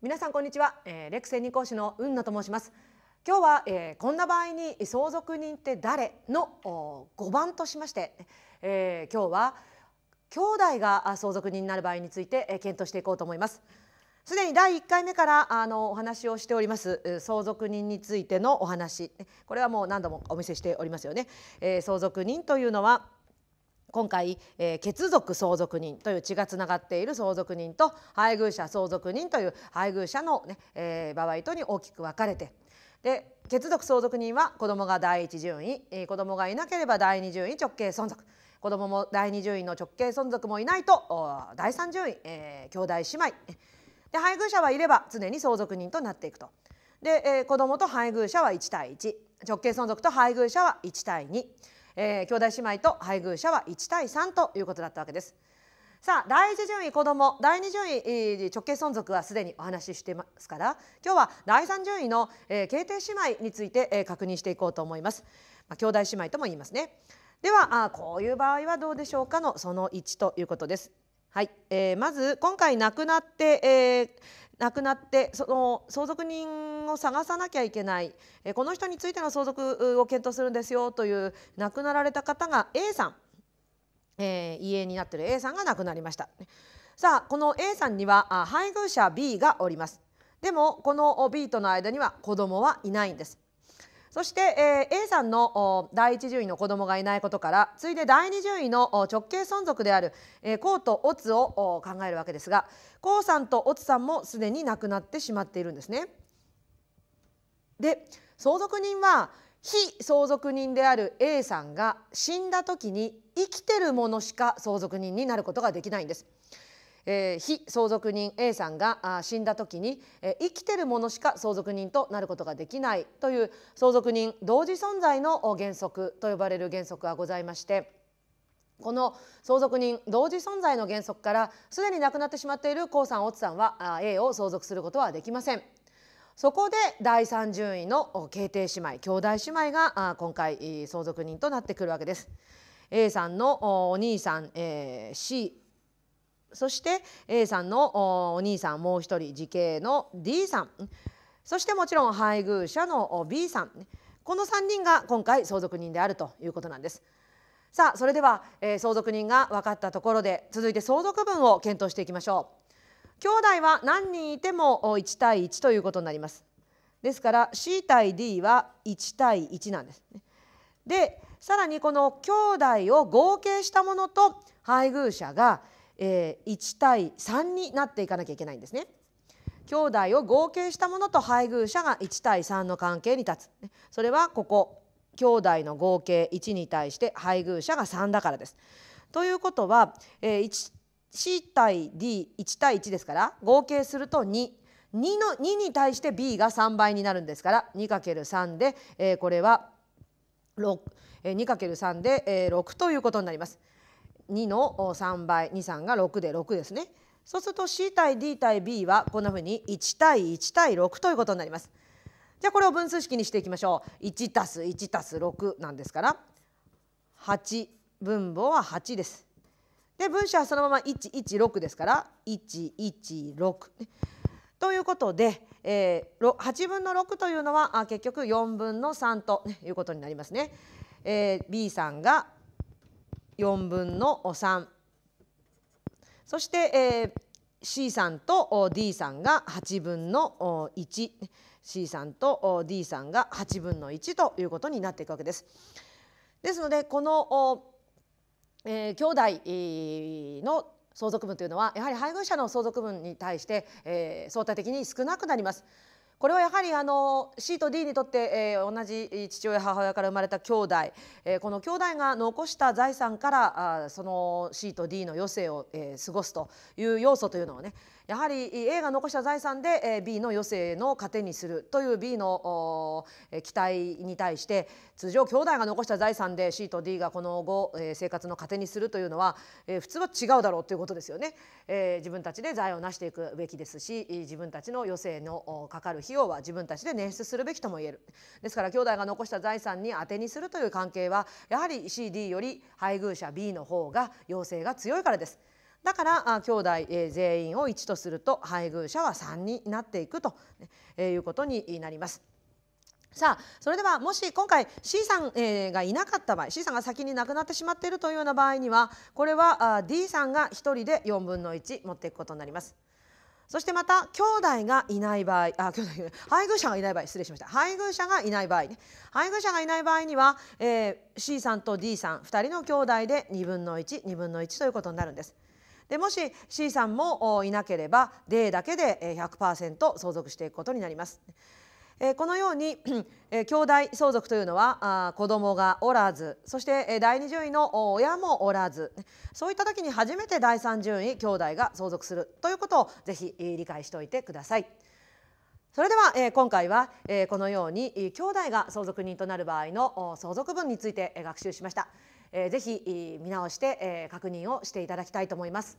皆さんこんにちは、えー、レクセン二講師の雲野と申します今日は、えー、こんな場合に相続人って誰の五番としまして、えー、今日は兄弟が相続人になる場合について、えー、検討していこうと思いますすでに第一回目からあのお話をしております相続人についてのお話これはもう何度もお見せしておりますよね、えー、相続人というのは今回、えー、血族相続人という血がつながっている相続人と配偶者相続人という配偶者のね、えー、場合とに大きく分かれてで血族相続人は子どもが第一順位、えー、子どもがいなければ第二順位直系存続子どもも第二順位の直系存続もいないと第三順位、えー、兄弟姉妹で配偶者はいれば常に相続人となっていくと。で、えー、子どもと配偶者は1対1直系存続と配偶者は1対2。えー、兄弟姉妹と配偶者は1対3ということだったわけです。さあ第一順位子ども第二順位直系存続はすでにお話ししてますから今日は第三順位の、えー、慶定姉妹について、えー、確認していこうと思います。まあ、兄弟姉妹とも言いますね。ではあこういう場合はどうでしょうかのその1ということです。はい、えー、まず今回亡くなって、え亡くなってその相続人を探さなきゃいけないこの人についての相続を検討するんですよという亡くなられた方が A さん、えー、遺影になっている A さんが亡くなりましたさあこの A さんには配偶者 B がおりますでもこの B との間には子供はいないんですそして、えー、A さんの第1順位の子供がいないことから次いで第2順位の直系存続である、えー、コウとオツを考えるわけですがコウさんとオツさんもすでに亡くなってしまっているんですね。で相続人は非相続人である A さんが死んだ時に生きてるものしか相続人になることができないんです。えー、非相続人 A さんが死んだ時に、えー、生きてるものしか相続人となることができないという相続人同時存在の原則と呼ばれる原則がございましてこの相続人同時存在の原則からすでに亡くなってしまっている江さん奥さんは A を相続することはできません。そこで第三順位の慶帝姉妹兄弟姉妹が今回相続人となってくるわけです。A さんのお兄さん、えー、C そして A さんのお兄さんもう一人慈恵の D さんそしてもちろん配偶者の B さんこの3人が今回相続人であるということなんです。さあそれでは、えー、相続人が分かったところで続いて相続分を検討していきましょう。兄弟は何人いても1対1ということになります。ですから C 対 D は1対1なんです、ね。でさらにこの兄弟を合計したものと配偶者がえー、1対3になっていかなきゃいけないんですね。兄弟を合計したものと配偶者が1対3の関係に立つそれはここ兄弟の合計1に対して配偶者が3だからです。ということは、えー、1 C 対 D1 対1ですから合計すると2。2, の2に対して B が3倍になるんですから 2×3 で、えー、これは 2×3 で、えー、6ということになります。2の3倍23が6で6ですね。そうすると C 対 D 対 B はこんなふうに1対1対6ということになります。じゃあこれを分数式にしていきましょう。1たす1たす6なんですから8分母は8です。で分子はそのまま116ですから116。ということで、えー、8分の6というのはあ結局4分の3ということになりますね。えー、B さんが4分の3そして、えー、C さんと D さんが8分の 1C さんと D さんが8分の1ということになっていくわけです。ですのでこの、えー、兄弟の相続分というのはやはり配偶者の相続分に対して、えー、相対的に少なくなります。これはやはりあの C と D にとって、えー、同じ父親母親から生まれた兄弟、えー、この兄弟が残した財産からあその C と D の余生を、えー、過ごすという要素というのはねやはり A が残した財産で、えー、B の余生の糧にするという B の期待に対して通常兄弟が残した財産で C と D がこの後、えー、生活の糧にするというのは、えー、普通は違うだろうということですよね、えー。自分たちで財を成していくべきですし自分たちの余生のかかる費用は自分たちで捻出するべきとも言えるですから兄弟が残した財産に当てにするという関係はやはり CD より配偶者 B の方が要請が強いからです。だから兄弟全員を1とすると配偶者は3になっていくということになります。さあそれではもし今回 C さんがいなかった場合 C さんが先に亡くなってしまっているというような場合にはこれは D さんが1人で4分の1持っていくことになります。そしてまた兄弟がいない場合あ兄弟配偶者がいない場合失礼しました配偶者がいない場合、ね、配偶者がいない場合には、えー、C さんと D さん2人の兄弟で2分の12分の1ということになるんです。でもし C さんもいなければ D だけで100%相続していくことになります。えこのように、え兄弟相続というのはあ子供がおらずそして、え第二順位の親もおらずそういった時に初めて第三順位兄弟が相続するということをぜひ理解しておいてください。それでは、え今回は、えこのように兄弟が相続人となる場合の相続分について学習しました。えぜひ見直して、え確認をしていただきたいと思います。